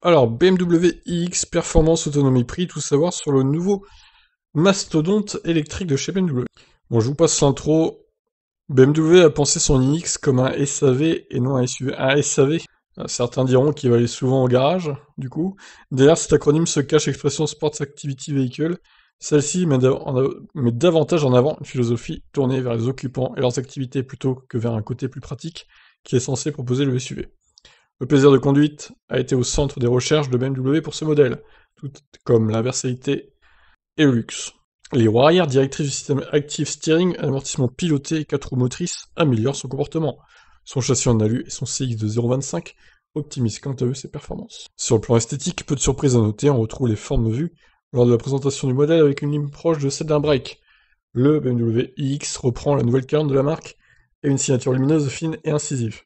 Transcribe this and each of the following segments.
Alors, BMW iX, performance, autonomie, prix, tout savoir sur le nouveau mastodonte électrique de chez BMW. Bon, je vous passe l'intro. BMW a pensé son iX comme un SAV et non un SUV. Un SAV, euh, certains diront qu'il va aller souvent au garage, du coup. Derrière cet acronyme se cache l'expression Sports Activity Vehicle. Celle-ci met davantage en avant une philosophie tournée vers les occupants et leurs activités plutôt que vers un côté plus pratique qui est censé proposer le SUV. Le plaisir de conduite a été au centre des recherches de BMW pour ce modèle, tout comme l'inversalité et le luxe. Les roues arrière, directrices du système Active Steering, amortissement piloté et quatre roues motrices améliorent son comportement. Son châssis en alu et son CX de 0,25 optimisent quant à eux ses performances. Sur le plan esthétique, peu de surprises à noter, on retrouve les formes vues lors de la présentation du modèle avec une ligne proche de celle d'un break. Le BMW iX reprend la nouvelle carte de la marque et une signature lumineuse fine et incisive.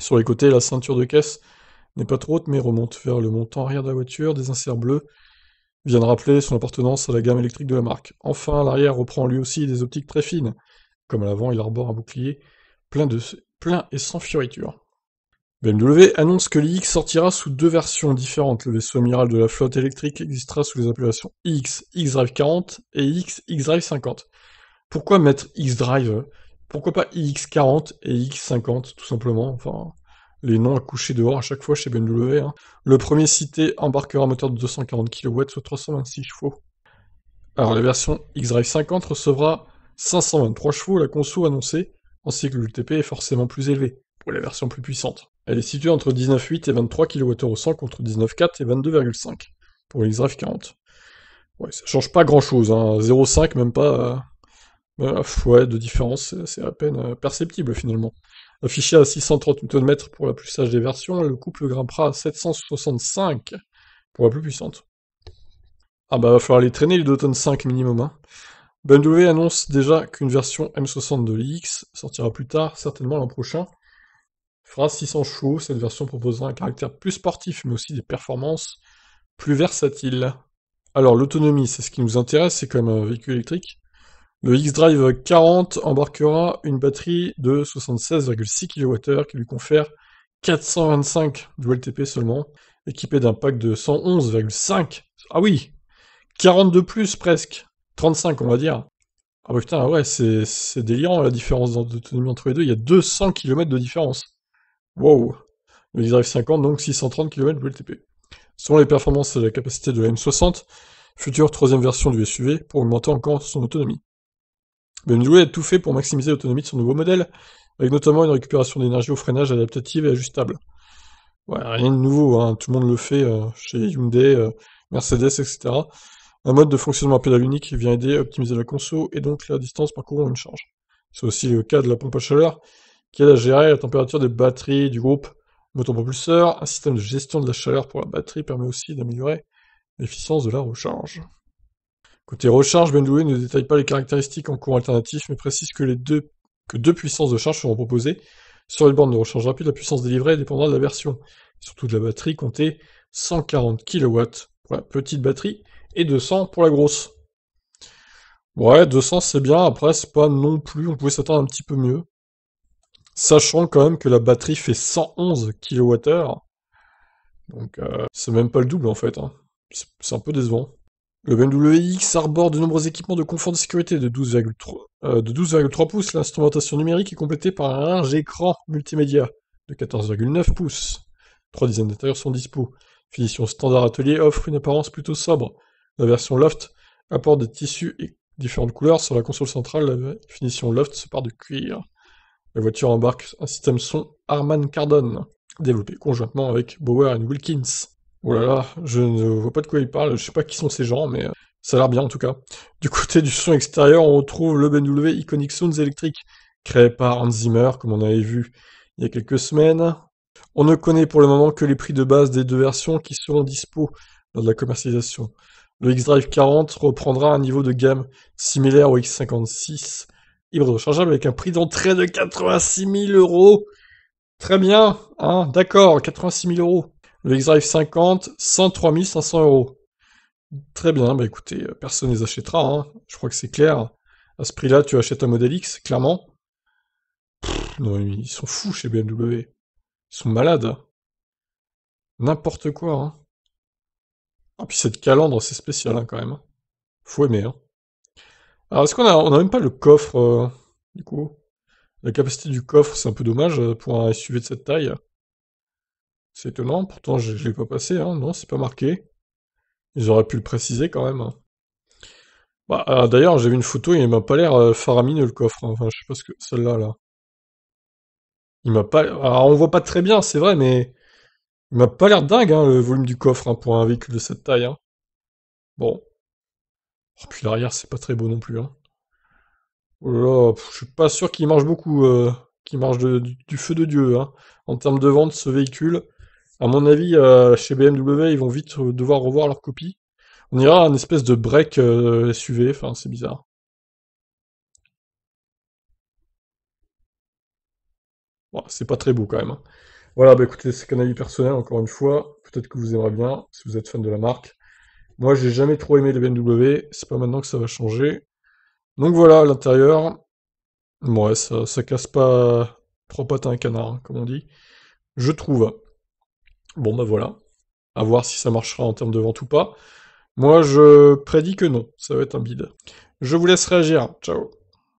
Sur les côtés, la ceinture de caisse n'est pas trop haute, mais remonte vers le montant arrière de la voiture. Des inserts bleus viennent rappeler son appartenance à la gamme électrique de la marque. Enfin, l'arrière reprend lui aussi des optiques très fines. Comme à l'avant, il arbore un bouclier plein, de, plein et sans fioritures. BMW annonce que l'IX sortira sous deux versions différentes. Le vaisseau amiral de la flotte électrique existera sous les appellations X-Drive 40 et x xDrive 50. Pourquoi mettre X-Drive pourquoi pas x 40 et X50 tout simplement. Enfin, les noms à coucher dehors à chaque fois chez BMW. Hein. Le premier cité embarquera un moteur de 240 kW, soit 326 chevaux. Alors la version X-Drive 50 recevra 523 chevaux, la conso annoncée, ainsi que l'UTP, UTP est forcément plus élevée pour la version plus puissante. Elle est située entre 19,8 et 23 kWh au 100 contre 19,4 et 22,5 pour l'X-Drive 40. Ouais, ça change pas grand chose, hein. 0,5 même pas. Euh, ah, de différence, c'est à peine euh, perceptible finalement. Affiché à 630 Nm pour la plus sage des versions, le couple grimpera à 765 pour la plus puissante. Ah bah va falloir les traîner les 2,5 tonnes 5 minimum. Hein. BMW ben annonce déjà qu'une version m de l'X sortira plus tard, certainement l'an prochain. Fera 600 chevaux, cette version proposera un caractère plus sportif, mais aussi des performances plus versatiles. Alors l'autonomie, c'est ce qui nous intéresse, c'est quand même un véhicule électrique. Le X-Drive 40 embarquera une batterie de 76,6 kWh qui lui confère 425 du LTP seulement, équipé d'un pack de 111,5. Ah oui 42 plus presque 35 on va dire. Ah bah putain, ouais, c'est délirant la différence d'autonomie entre les deux. Il y a 200 km de différence. Wow Le X-Drive 50, donc 630 km de LTP. Selon les performances et la capacité de la M60, future troisième version du SUV pour augmenter encore son autonomie. BMW a tout fait pour maximiser l'autonomie de son nouveau modèle, avec notamment une récupération d'énergie au freinage adaptative et ajustable. rien de nouveau, hein. tout le monde le fait euh, chez Hyundai, euh, Mercedes, etc. Un mode de fonctionnement à pédale unique vient aider à optimiser la conso et donc la distance parcourant une charge. C'est aussi le cas de la pompe à chaleur, qui aide à gérer la température des batteries du groupe motopropulseur. Un système de gestion de la chaleur pour la batterie permet aussi d'améliorer l'efficience de la recharge. Côté recharge, Bendoué ne détaille pas les caractéristiques en cours alternatif, mais précise que, les deux, que deux puissances de charge seront proposées. Sur les bornes de recharge rapide, la puissance délivrée dépendra de la version. surtout de la batterie, comptée 140 kW pour la petite batterie et 200 pour la grosse. Ouais, 200 c'est bien, après c'est pas non plus, on pouvait s'attendre un petit peu mieux. Sachant quand même que la batterie fait 111 kWh. Donc euh, c'est même pas le double en fait. Hein. C'est un peu décevant. Le BMW X arbore de nombreux équipements de confort de sécurité de 12,3 euh, pouces. L'instrumentation numérique est complétée par un large écran multimédia de 14,9 pouces. Trois dizaines d'intérieurs sont dispo. Finition standard atelier offre une apparence plutôt sobre. La version Loft apporte des tissus et différentes couleurs. Sur la console centrale, la finition Loft se part de cuir. La voiture embarque un système son Harman Kardon, développé conjointement avec Bower et Wilkins. Oh là là, je ne vois pas de quoi il parle, je sais pas qui sont ces gens, mais euh, ça a l'air bien en tout cas. Du côté du son extérieur, on retrouve le BMW Iconic Sounds Electric, créé par Hans Zimmer, comme on avait vu il y a quelques semaines. On ne connaît pour le moment que les prix de base des deux versions qui seront dispo lors de la commercialisation. Le X-Drive 40 reprendra un niveau de gamme similaire au X56 hybride rechargeable avec un prix d'entrée de 86 000 euros. Très bien, hein, d'accord, 86 000 euros. Le X-Drive 50, 103 500 euros. Très bien, bah écoutez, euh, personne ne les achètera, hein. je crois que c'est clair. À ce prix-là, tu achètes un modèle X, clairement. non, ils sont fous chez BMW. Ils sont malades. Hein. N'importe quoi. Hein. Ah, puis cette calandre, c'est spécial hein, quand même. Faut aimer. Hein. Alors, est-ce qu'on a, on même pas le coffre, euh, du coup La capacité du coffre, c'est un peu dommage euh, pour un SUV de cette taille. C'est étonnant, pourtant je ne l'ai pas passé, hein. non, c'est pas marqué. Ils auraient pu le préciser quand même. Hein. Bah, euh, D'ailleurs, j'ai vu une photo, il m'a pas l'air euh, faramineux le coffre. Hein. Enfin, je sais pas ce que. Celle-là, là. Il m'a pas. on voit pas très bien, c'est vrai, mais. Il m'a pas l'air dingue, hein, le volume du coffre pour un véhicule de cette taille. Bon. Oh, puis l'arrière, c'est pas très beau non plus. Oh là, je suis pas sûr qu'il marche beaucoup. Euh, qu'il marche du feu de Dieu. En termes de vente, ce véhicule à mon avis, euh, chez BMW, ils vont vite euh, devoir revoir leur copie. On ira à un espèce de break euh, SUV, enfin, c'est bizarre. c'est pas très beau quand même. Hein. Voilà, bah écoutez, c'est qu'un avis personnel, encore une fois. Peut-être que vous aimerez bien, si vous êtes fan de la marque. Moi, j'ai jamais trop aimé les BMW, c'est pas maintenant que ça va changer. Donc voilà, l'intérieur, ouais, ça, casse pas trois pattes à un canard, hein, comme on dit. Je trouve. Bon ben voilà. À voir si ça marchera en termes de vente ou pas. Moi je prédis que non, ça va être un bide. Je vous laisse réagir. Ciao